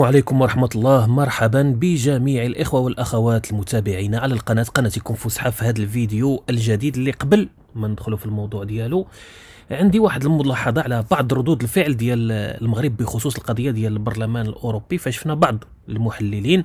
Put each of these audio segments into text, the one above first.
وعليكم ورحمة الله مرحبا بجميع الإخوة والأخوات المتابعين على القناة قناتكم فسحة في هذا الفيديو الجديد اللي قبل ما ندخلوا في الموضوع ديالو عندي واحد الملاحظة على بعض ردود الفعل ديال المغرب بخصوص القضية ديال البرلمان الأوروبي فشفنا بعض المحللين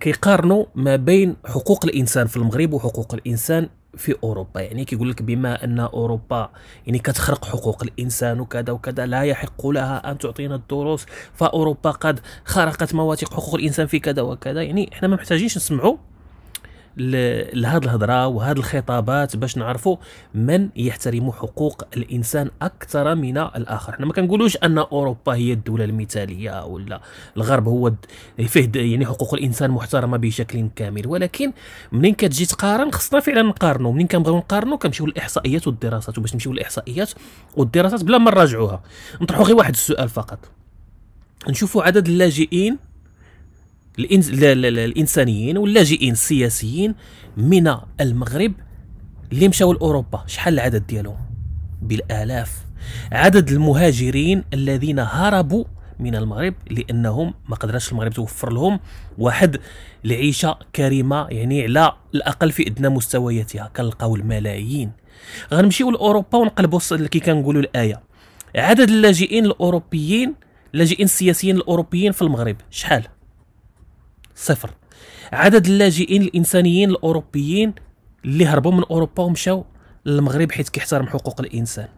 كيقارنوا ما بين حقوق الإنسان في المغرب وحقوق الإنسان في اوروبا يعني كيقول لك بما ان اوروبا يعني كتخرق حقوق الانسان وكذا وكذا لا يحق لها ان تعطينا الدروس فاوروبا قد خرقت مواثيق حقوق الانسان في كذا وكذا يعني احنا ما محتاجينش نسمعوا لهذه الهضره وهذه الخطابات باش نعرفوا من يحترم حقوق الانسان اكثر من الاخر حنا ما كنقولوش ان اوروبا هي الدوله المثاليه ولا الغرب هو فيه يعني حقوق الانسان محترمه بشكل كامل ولكن منين كتجي تقارن خصنا فعلا نقارنوا منين كنبغيو نقارنوا كنمشيو للاحصائيات والدراسات وباش نمشيو للاحصائيات والدراسات بلا ما نراجعوها نطرحوا غير واحد السؤال فقط نشوفوا عدد اللاجئين الإنس... لا لا لا الانسانيين واللاجئين السياسيين من المغرب اللي مشاو لاوروبا شحال العدد ديالهم بالالاف عدد المهاجرين الذين هربوا من المغرب لانهم ما قدرش المغرب توفر لهم واحد العيشه كريمه يعني على الاقل في ادنى مستوياتها كنلقاو الملايين غنمشيو لاوروبا ونقلبوا كي كنقولوا الايه عدد اللاجئين الاوروبيين اللاجئين السياسيين الاوروبيين في المغرب شحال صفر عدد اللاجئين الانسانيين الاوروبيين اللي هربوا من اوروبا ومشاو للمغرب حيت كيحترم حقوق الانسان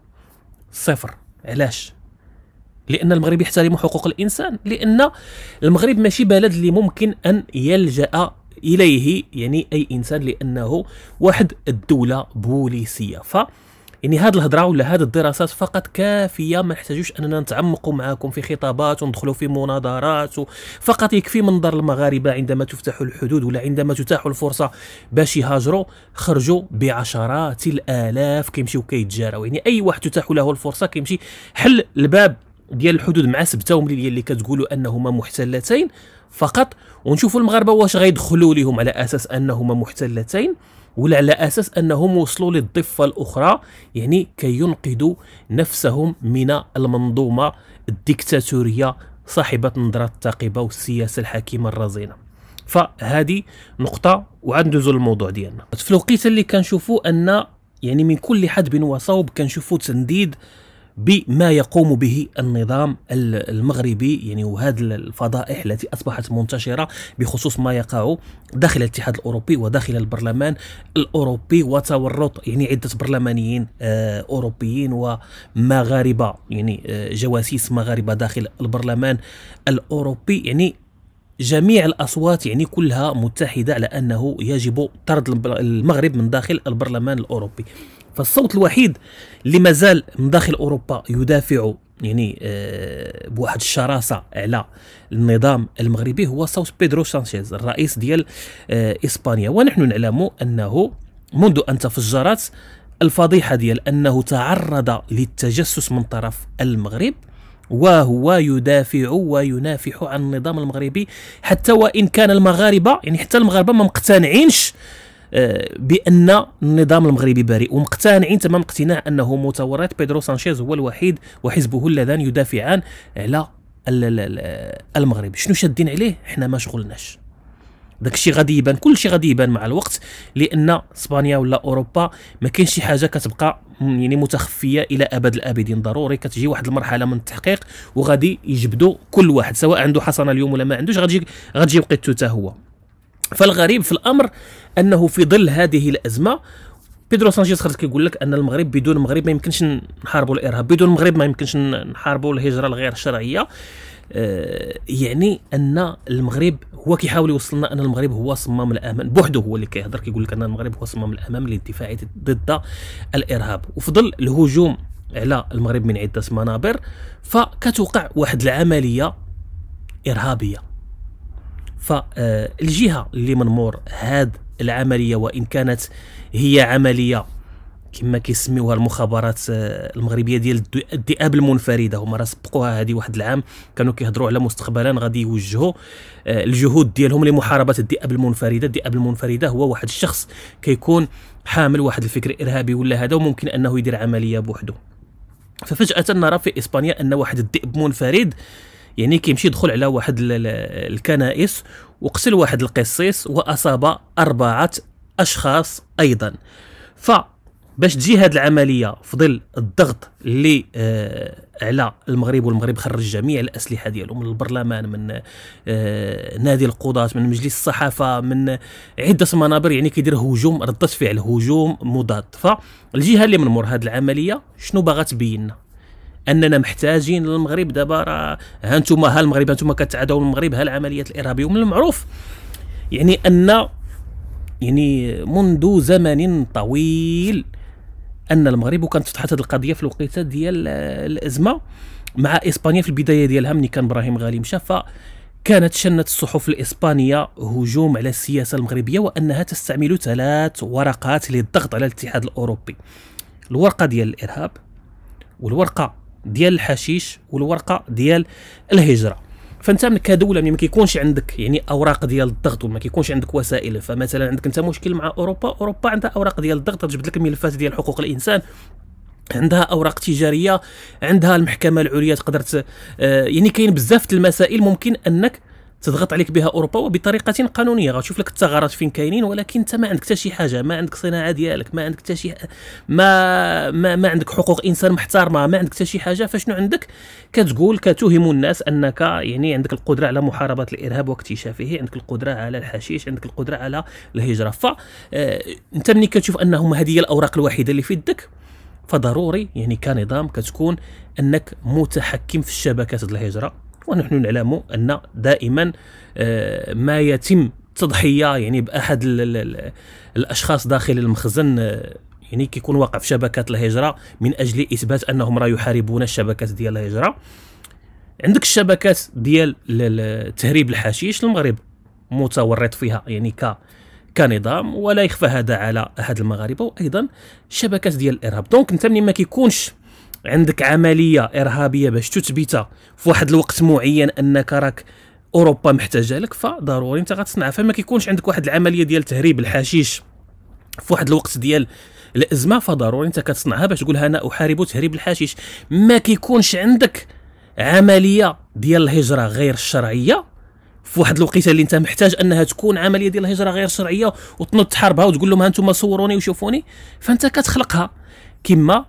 صفر علاش لان المغرب يحترم حقوق الانسان لان المغرب ماشي بلد اللي ممكن ان يلجا اليه يعني اي انسان لانه واحد الدوله بوليسيه ف يعني هذه الهضره ولا هذه الدراسات فقط كافيه ما نحتاجوش اننا نتعمقوا معاكم في خطابات وندخلوا في مناظرات فقط يكفي منظر المغاربه عندما تفتح الحدود ولا عندما تتاح الفرصه باش يهاجروا خرجوا بعشرات الالاف كيمشيو كيتجاروا يعني اي واحد تتاح له الفرصه كيمشي حل الباب ديال الحدود مع سبته ومليليه اللي كتقولوا انهما محتلتين فقط ونشوفوا المغاربه واش غيدخلوا لهم على اساس انهما محتلتين ولا على اساس انهم وصلوا للضفه الاخرى يعني كي ينقذوا نفسهم من المنظومه الديكتاتوريه صاحبه النظره الثاقبه والسياسه الحاكمه الرزينه فهذه نقطه وعاد ندوزو للموضوع ديالنا في الوقيته اللي كنشوفوا ان يعني من كل حدب وصوب كنشوفوا تنديد بما يقوم به النظام المغربي يعني وهذه الفضائح التي اصبحت منتشره بخصوص ما يقع داخل الاتحاد الاوروبي وداخل البرلمان الاوروبي وتورط يعني عده برلمانيين آه، اوروبيين ومغاربه يعني آه، جواسيس مغاربه داخل البرلمان الاوروبي يعني جميع الاصوات يعني كلها متحده على انه يجب طرد المغرب من داخل البرلمان الاوروبي فالصوت الوحيد اللي مازال من داخل اوروبا يدافع يعني آه، بواحد الشراسه على النظام المغربي هو صوت بيدرو سانشيز الرئيس ديال آه، اسبانيا ونحن نعلم انه منذ ان تفجرت الفضيحه ديال انه تعرض للتجسس من طرف المغرب وهو يدافع وينافح عن النظام المغربي حتى وان كان المغاربه يعني حتى المغاربه ما مقتنعينش بان النظام المغربي بريء ومقتنعين تمام اقتناع انه متورط بيدرو سانشيز هو الوحيد وحزبه اللذان يدافعان على المغرب شنو شادين عليه حنا ما شغلناش داك الشيء غادي يبان كل شيء غادي يبان مع الوقت لان اسبانيا ولا اوروبا ما كاينش شي حاجه كتبقى يعني متخفيه الى ابد الابدين ضروري كتجي واحد المرحله من التحقيق وغادي يجبدوا كل واحد سواء عنده حصانه اليوم ولا ما عندوش غادي غادي يبقى هو فالغريب في الامر انه في ظل هذه الازمه بيدرو سانشيز خرج كيقول لك ان المغرب بدون المغرب ما يمكنش نحاربوا الارهاب بدون المغرب ما يمكنش نحاربوا الهجره الغير شرعيه آه، يعني ان المغرب هو كيحاول يوصلنا ان المغرب هو صمام الامان بوحده هو اللي كيهضر كيقول لك ان المغرب هو صمام الامان للدفاع ضد الارهاب وفي ظل الهجوم على المغرب من عده منابر فكتوقع واحد العمليه ارهابيه فالجهه اللي من مور هاد العمليه وان كانت هي عمليه كما كيسميوها المخابرات آه، المغربيه ديال الذئاب المنفرده هما راه سبقوها هذه واحد العام كانوا كيهضروا على مستقبلا غادي يوجهوا آه، الجهود ديالهم لمحاربه الذئاب المنفرده الذئاب المنفرده هو واحد الشخص كيكون حامل واحد الفكر ارهابي ولا هذا وممكن انه يدير عمليه بوحدو ففجاه نرى في اسبانيا ان واحد الذئب منفرد آه يعني كيمشي دخل على واحد الكنائس وقتل واحد القصيص واصاب اربعه اشخاص ايضا ف باش تجي هذه العمليه في ظل الضغط اللي آه على المغرب والمغرب خرج جميع الاسلحه ديالو من البرلمان من آه نادي القضاة من مجلس الصحافه من عده منابر يعني كيدير هجوم رده فعل هجوم مضاد فالجهه اللي من مر هذه العمليه شنو باغا تبين اننا محتاجين للمغرب دابا راه ها انتم ها المغرب انتم كتعادوا المغرب ها العمليات الارهابيه ومن المعروف يعني ان يعني منذ زمن طويل ان المغرب كانت فتحت هذه القضيه في الوقيته ديال الازمه مع اسبانيا في البدايه ديالها ملي كان ابراهيم غالي مشى كانت شنت الصحف الإسبانية هجوم على السياسة المغربية وأنها تستعمل ثلاث ورقات للضغط على الاتحاد الأوروبي الورقة ديال الإرهاب والورقة ديال الحشيش والورقه ديال الهجره فانت من كدوله ملي ما كيكونش عندك يعني اوراق ديال الضغط وما كيكونش عندك وسائل فمثلا عندك انت مشكل مع اوروبا اوروبا عندها اوراق ديال الضغط تجبد لك الملفات ديال حقوق الانسان عندها اوراق تجاريه عندها المحكمه العليا تقدر آه، يعني كاين بزاف المسائل ممكن انك تضغط عليك بها اوروبا وبطريقه قانونيه غتشوف لك الثغرات فين كاينين ولكن انت ما عندك حتى شي حاجه ما عندك صناعه ديالك ما عندك حتى شي ما, ما ما عندك حقوق انسان محترمه ما عندك حتى شي حاجه فشنو عندك كتقول كتوهم الناس انك يعني عندك القدره على محاربه الارهاب واكتشافه عندك القدره على الحشيش عندك القدره على الهجره ف آه، انت ملي كتشوف انهم هذه هي الاوراق الوحيده اللي في يدك فضروري يعني كنظام كتكون انك متحكم في الشبكات الهجره ونحن نعلم ان دائما آه، ما يتم تضحيه يعني باحد الاشخاص داخل المخزن آه، يعني كيكون واقع في شبكات الهجره من اجل اثبات انهم راه يحاربون الشبكات ديال الهجره عندك الشبكات ديال تهريب الحشيش المغرب متورط فيها يعني ك كنظام ولا يخفى هذا على احد المغاربه وايضا الشبكات ديال الارهاب دونك انت ملي ما كيكونش عندك عمليه ارهابيه باش تثبتها في واحد الوقت معين انك راك اوروبا محتاجه لك فضروري انت غتصنع فما كيكونش عندك واحد العمليه ديال تهريب الحشيش في واحد الوقت ديال الازمه فضروري انت كتصنعها باش تقول انا احارب تهريب الحشيش ما كيكونش عندك عمليه ديال الهجره غير الشرعيه في واحد الوقيته اللي انت محتاج انها تكون عمليه ديال الهجره غير شرعيه وتنط تحاربها وتقول لهم ها انتم صوروني وشوفوني فانت كتخلقها كما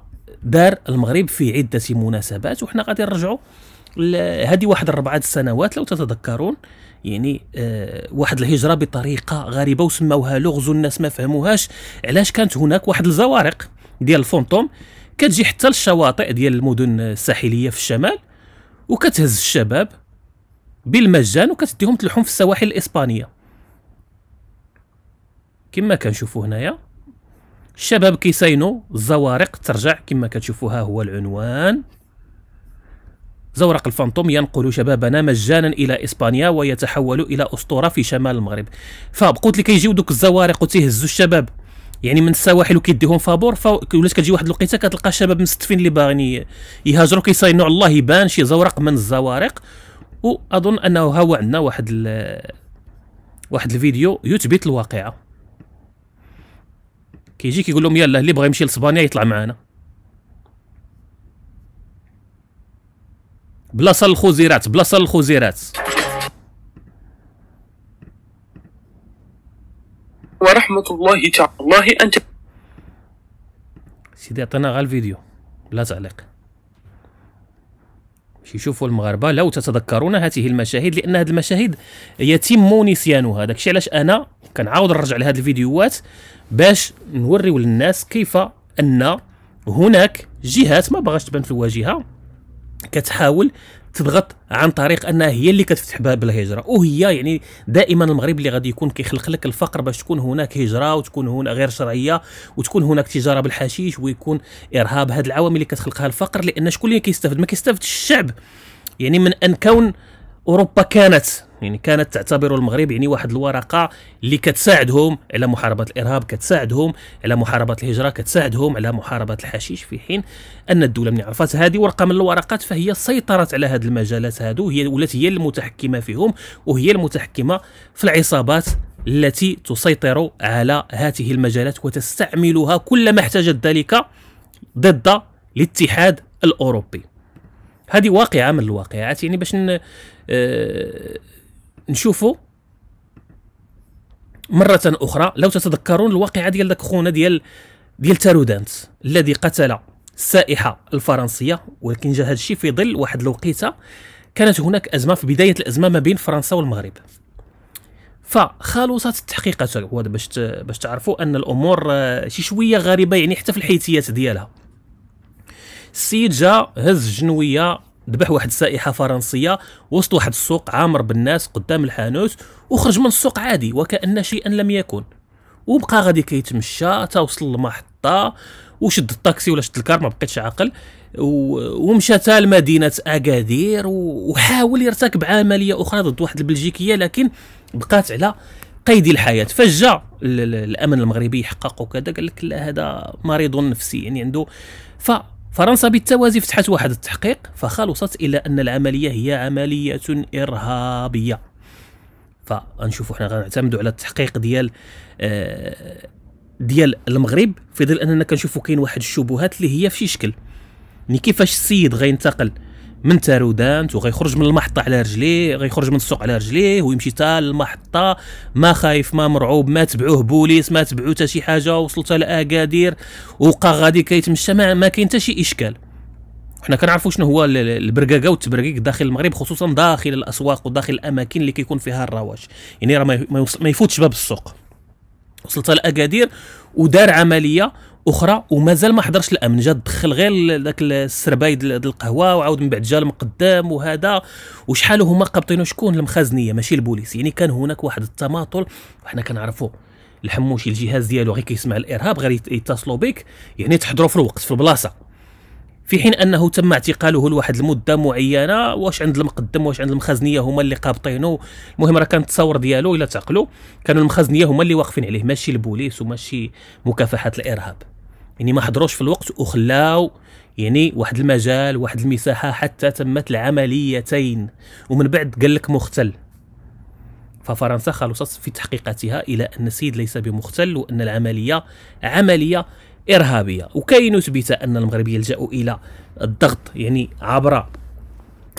دار المغرب في عده مناسبات وحنا غادي نرجعوا هذه واحد الربعة السنوات لو تتذكرون يعني آه واحد الهجره بطريقه غريبه وسموها لغز الناس ما فهموهاش علاش كانت هناك واحد الزوارق ديال الفونتوم كتجي حتى للشواطئ ديال المدن الساحليه في الشمال وكتهز الشباب بالمجان وكتديهم تلحهم في السواحل الاسبانيه كما كنشوفوا هنايا الشباب كيساينوا الزوارق ترجع كما كتشوفوها هو العنوان زورق الفانتوم ينقل شبابنا مجانا الى اسبانيا ويتحول الى اسطوره في شمال المغرب فبقوت لي كيجيو دوك الزوارق وتهزوا الشباب يعني من السواحل وكيديهم فابور ولات كتجي واحد الوقيته كتلقى الشباب مستفين اللي باغيين يهاجروا كيصاينوا على الله يبان شي زورق من الزوارق واظن انه هو عندنا واحد ال... واحد الفيديو يثبت الواقعه كيجي كيقول لهم يلاه اللي بغى يمشي لسبانيا يطلع معانا بلاصه للخزيرات بلاصه للخزيرات ورحمه الله تعالى الله انت سيدي عطينا غير الفيديو بلا تعليق يشوفوا المغاربه لو تتذكرون هذه المشاهد لان هذه المشاهد يتم نسيانها داكشي علاش انا كنعاود نرجع لهذه الفيديوهات باش نوريو للناس كيف ان هناك جهات ما بغاش تبان في الواجهه كتحاول تضغط عن طريق انها هي اللي كتفتح باب الهجره وهي يعني دائما المغرب اللي غادي يكون كيخلق لك الفقر باش تكون هناك هجره وتكون هنا غير شرعيه وتكون هناك تجاره بالحشيش ويكون ارهاب هذه العوامل اللي كتخلقها الفقر لان شكون اللي كيستافد ما كيستافدش الشعب يعني من ان كون اوروبا كانت يعني كانت تعتبر المغرب يعني واحد الورقه اللي كتساعدهم على محاربه الارهاب كتساعدهم على محاربه الهجره كتساعدهم على محاربه الحشيش في حين ان الدوله من عرفات هذه ورقه من الورقات فهي سيطرت على هذه المجالات هذو هي ولات هي المتحكمه فيهم وهي المتحكمه في العصابات التي تسيطر على هذه المجالات وتستعملها كلما احتاجت ذلك ضد الاتحاد الاوروبي هذه واقعه من الواقعات يعني باش آه، نشوفوا مره اخرى لو تتذكرون الواقعه ديال داك خونا ديال ديال تارودانت الذي قتل السائحه الفرنسيه ولكن جا هذا الشيء في ظل واحد الوقيته كانت هناك ازمه في بدايه الازمه ما بين فرنسا والمغرب فخلصت التحقيقات هو باش باش تعرفوا ان الامور آه، شي شويه غريبه يعني حتى في الحيثيات ديالها السيد جا هز جنويه ذبح واحد السائحه فرنسيه وسط واحد السوق عامر بالناس قدام الحانوت وخرج من السوق عادي وكان شيئا لم يكن وبقى غادي كيتمشى تا وصل للمحطه وشد الطاكسي ولا شد الكار ما بقيتش عاقل ومشى تا لمدينه اكادير وحاول يرتكب عمليه اخرى ضد واحد البلجيكيه لكن بقات على قيد الحياه فجا الامن المغربي يحقق وكذا قال لك لا هذا مريض نفسي يعني عنده ف فرنسا بالتوازي فتحت واحد التحقيق فخلصت إلى أن العملية هي عملية إرهابية فنشوفوا حنا غنعتمدوا على التحقيق ديال آه، ديال المغرب في ظل اننا كنشوفوا كاين واحد الشبهات اللي هي في شي شكل يعني كيفاش السيد غينتقل من تارودانت وغيخرج من المحطه على رجليه غيخرج من السوق على رجليه ويمشي حتى المحطه ما خايف ما مرعوب ما تبعوه بوليس ما تبعو حتى شي حاجه وصلت لاكادير وبقى غادي كيتمشى ما, ما كاين حتى شي اشكال حنا كنعرفوا شنو هو البرقاقه والتبرقيق داخل المغرب خصوصا داخل الاسواق وداخل الاماكن اللي كيكون فيها الرواج يعني راه ما يفوتش باب السوق وصلت لاكادير ودار عمليه اخرى ومازال ما حضرش الامن جا دخل غير ذاك السربايد القهوه وعاود من بعد جا المقدام وهذا وشحال هما قابطينو شكون المخازنيه ماشي البوليس يعني كان هناك واحد التماطل وحنا كنعرفوا الحموشي الجهاز ديالو غير كيسمع الارهاب غير يتصلوا بك يعني تحضروا في الوقت في البلاصه في حين انه تم اعتقاله لواحد المده معينه واش عند المقدم واش عند المخازنيه هما اللي قابطينو المهم راه كان التصور ديالو الا تعقلوا كانوا المخازنيه هما اللي واقفين عليه ماشي البوليس وماشي مكافحه الارهاب يعني ما حضروش في الوقت وخلاو يعني واحد المجال واحد المساحه حتى تمت العمليتين ومن بعد قال لك مختل ففرنسا خلصت في تحقيقاتها الى ان السيد ليس بمختل وان العمليه عمليه ارهابيه وكاين نثبت ان المغرب يلجا الى الضغط يعني عبر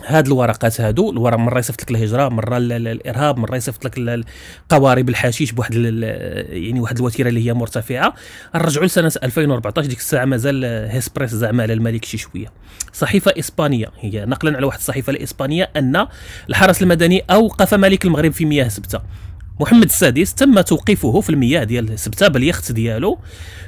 هاد الورقات هادو الورق مره يصيفط لك الهجره مره الارهاب مره يصيفط لك قوارب الحشيش بواحد يعني واحد الوتيره اللي هي مرتفعه نرجعوا لسنه 2014 ديك الساعه مازال هيسبريس زعما على الملك شي شويه صحيفه اسبانيه هي نقلا على واحد الصحيفه الاسبانيه ان الحرس المدني اوقف ملك المغرب في مياه سبته محمد السادس تم توقيفه في المياه ديال سبتاب اليخت ديالو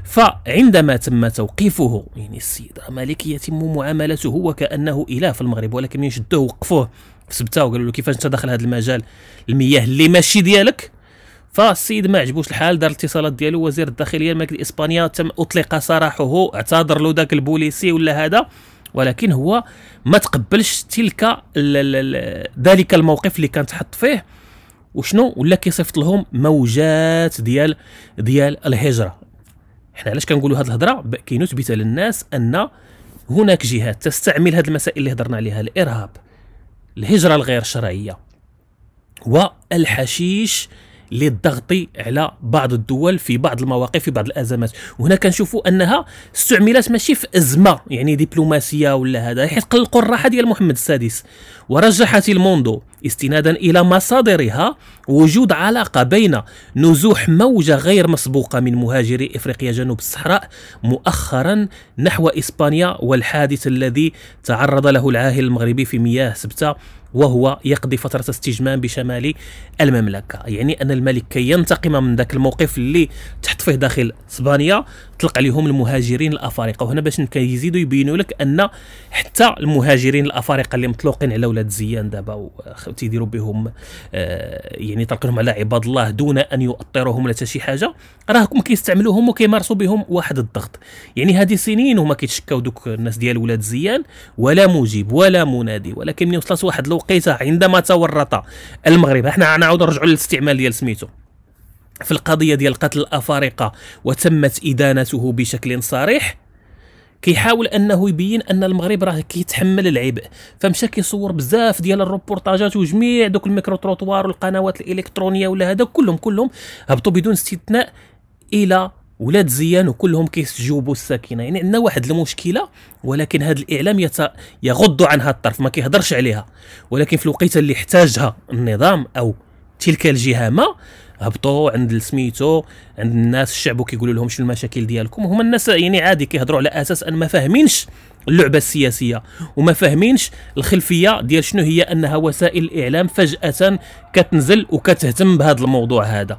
فعندما تم توقيفه يعني السيد مالك يتم معاملته وكانه اله في المغرب ولكن من شدوه وقفوه في سبته وقالوا له كيفاش انت داخل هذا المجال المياه اللي ماشي ديالك فالسيد ما عجبوش الحال دار الاتصالات ديالو وزير الداخليه الملك اسبانيا تم اطلق سراحه اعتذر له ذاك البوليسي ولا هذا ولكن هو ما تقبلش تلك ذلك الموقف اللي كان تحط فيه وشنو ولا كيصيفط لهم موجات ديال ديال الهجره حنا علاش كنقولوا هذه الهضره كي نثبت للناس ان هناك جهات تستعمل هذه المسائل اللي هضرنا عليها الارهاب الهجره الغير شرعيه والحشيش للضغط على بعض الدول في بعض المواقف في بعض الازمات وهنا كنشوفوا انها استعملت ماشي في ازمه يعني دبلوماسيه ولا هذا حيت قلقوا الراحه ديال محمد السادس ورجحت الموندو استنادا إلى مصادرها وجود علاقة بين نزوح موجة غير مسبوقة من مهاجري إفريقيا جنوب الصحراء مؤخرا نحو إسبانيا والحادث الذي تعرض له العاهل المغربي في مياه سبتة وهو يقضي فترة استجمام بشمال المملكة يعني أن الملك كي ينتقم من ذاك الموقف اللي تحط فيه داخل إسبانيا طلق عليهم المهاجرين الأفارقة وهنا باش يزيدوا يبينوا لك أن حتى المهاجرين الأفارقة اللي مطلوقين على ولاد زيان دابا تيديروا بهم آه، يعني تلقينهم على عباد الله دون ان يؤطرهم ولا حتى شي حاجه راهكم كيستعملوهم وكيمارسوا بهم واحد الضغط يعني هذه سنين هما كيتشكاو دوك الناس ديال ولاد زيان ولا مجيب ولا منادي ولكن ملي وصلت واحد الوقيته عندما تورط المغرب احنا نعاود نرجعوا للاستعمال ديال سميتو في القضيه ديال قتل الافارقه وتمت ادانته بشكل صريح كيحاول انه يبين ان المغرب راه كيتحمل العبء فمشى كيصور بزاف ديال الروبورتاجات وجميع دوك الميكرو تروطوار والقنوات الالكترونيه ولا هذا كلهم كلهم هبطوا بدون استثناء الى ولاد زيان وكلهم كيسجوبوا الساكنه يعني عندنا واحد المشكله ولكن هذا الاعلام يت... يغض عنها الطرف ما كيهضرش عليها ولكن في الوقيته اللي احتاجها النظام او تلك الجهه ما هبطوا عند سميتو عند الناس الشعب وكيقولوا لهم شنو المشاكل ديالكم هما الناس يعني عادي كيهضروا على اساس ان ما فاهمينش اللعبه السياسيه وما فاهمينش الخلفيه ديال شنو هي انها وسائل الاعلام فجاه كتنزل وكتهتم بهذا الموضوع هذا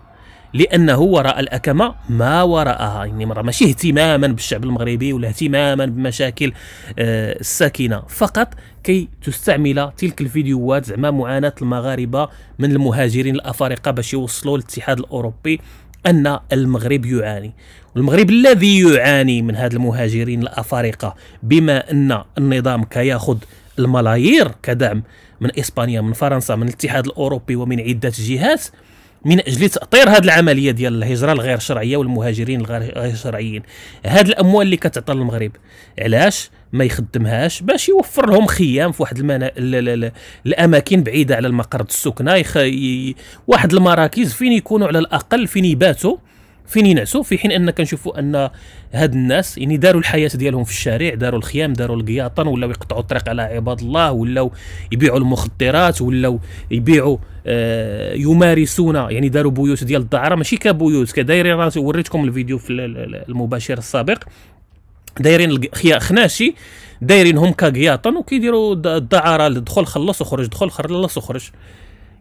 لانه وراء الاكمه ما وراءها يعني مرة ماشي اهتماما بالشعب المغربي ولا اهتماما بمشاكل آه، الساكنه فقط كي تستعمل تلك الفيديوهات زعما معاناه المغاربه من المهاجرين الافارقه باش يوصلوا للاتحاد الاوروبي ان المغرب يعاني والمغرب الذي يعاني من هذا المهاجرين الافارقه بما ان النظام كياخذ الملايير كدعم من اسبانيا من فرنسا من الاتحاد الاوروبي ومن عده جهات من اجل تاطير هذه العمليه ديال الهجره الغير شرعيه والمهاجرين الغير شرعيين هذه الاموال اللي كتعطى للمغرب علاش ما يخدمهاش باش يوفر لهم خيام في واحد المنا... ل... ل... ل... الاماكن بعيده على المقر السكنه يخ... ي... واحد المراكز فين يكونوا على الاقل فين يباتوا فين ينعسوا في حين ان كنشوفوا ان هاد الناس يعني داروا الحياه ديالهم في الشارع داروا الخيام داروا القياطن ولاو يقطعوا الطريق على عباد الله ولاو يبيعوا المخدرات ولاو يبيعوا آه يمارسون يعني داروا بيوت ديال الدعاره ماشي كبيوت كدايرين راسي وريتكم الفيديو في المباشر السابق دايرين خناشي دايرين هم كاكياطن وكيديروا الدعاره دخل خلص وخرج دخل خلص وخرج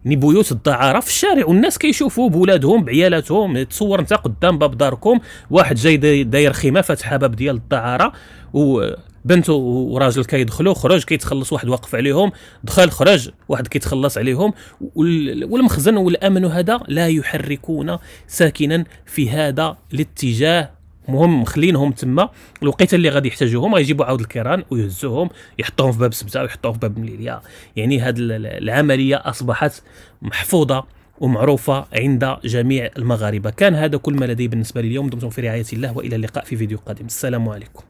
يعني بيوت الدعاره في الشارع والناس كيشوفوا بولادهم بعيالاتهم تصور انت قدام باب داركم واحد جاي داير خيمه فاتحه باب ديال الدعاره وبنت وراجل كيدخلوا خرج كيتخلص واحد واقف عليهم دخل خرج واحد كيتخلص عليهم والمخزن والامن هذا لا يحركون ساكنا في هذا الاتجاه المهم مخلينهم تما الوقيته اللي غادي يحتاجوهم غيجيبوا عاود الكيران ويهزوهم يحطوهم في باب سبته ويحطوهم في باب مليليا يعني هذه العمليه اصبحت محفوظه ومعروفة عند جميع المغاربة كان هذا كل ما لدي بالنسبة لليوم دمتم في رعاية الله وإلى اللقاء في فيديو قادم السلام عليكم